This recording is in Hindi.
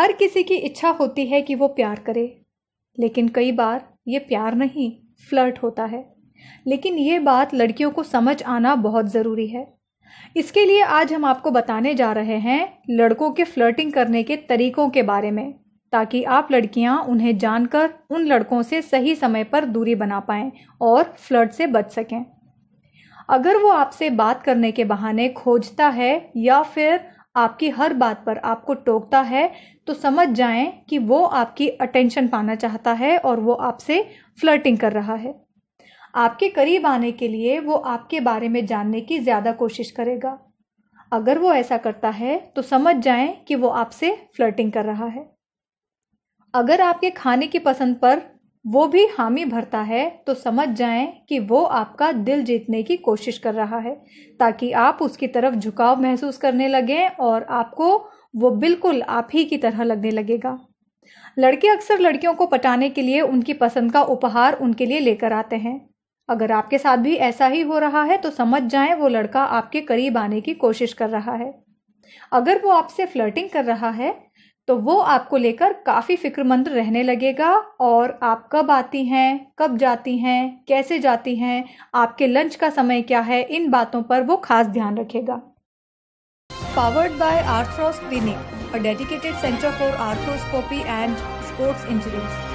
हर किसी की इच्छा होती है कि वो प्यार करे लेकिन कई बार ये प्यार नहीं फ्लर्ट होता है लेकिन ये बात लड़कियों को समझ आना बहुत ज़रूरी है इसके लिए आज हम आपको बताने जा रहे हैं लड़कों के फ्लर्टिंग करने के तरीकों के बारे में ताकि आप लड़कियां उन्हें जानकर उन लड़कों से सही समय पर दूरी बना पाएं और फ्लर्ट से बच सकें अगर वो आपसे बात करने के बहाने खोजता है या फिर आपकी हर बात पर आपको टोकता है तो समझ जाएं कि वो आपकी अटेंशन पाना चाहता है और वो आपसे फ्लर्टिंग कर रहा है आपके करीब आने के लिए वो आपके बारे में जानने की ज़्यादा कोशिश करेगा अगर वो ऐसा करता है तो समझ जाएं कि वो आपसे फ्लर्टिंग कर रहा है अगर आपके खाने की पसंद पर वो भी हामी भरता है तो समझ जाएं कि वो आपका दिल जीतने की कोशिश कर रहा है ताकि आप उसकी तरफ झुकाव महसूस करने लगें और आपको वो बिल्कुल आप ही की तरह लगने लगेगा लड़के अक्सर लड़कियों को पटाने के लिए उनकी पसंद का उपहार उनके लिए लेकर आते हैं अगर आपके साथ भी ऐसा ही हो रहा है तो समझ जाएं वो लड़का आपके करीब आने की कोशिश कर रहा है अगर वो आपसे फ्लर्टिंग कर रहा है तो वो आपको लेकर काफी फिक्रमंद रहने लगेगा और आप कब आती हैं कब जाती हैं कैसे जाती हैं आपके लंच का समय क्या है इन बातों पर वो खास ध्यान रखेगा powered by Arthros clinic dedicated centre for arthroscopy and sports injuries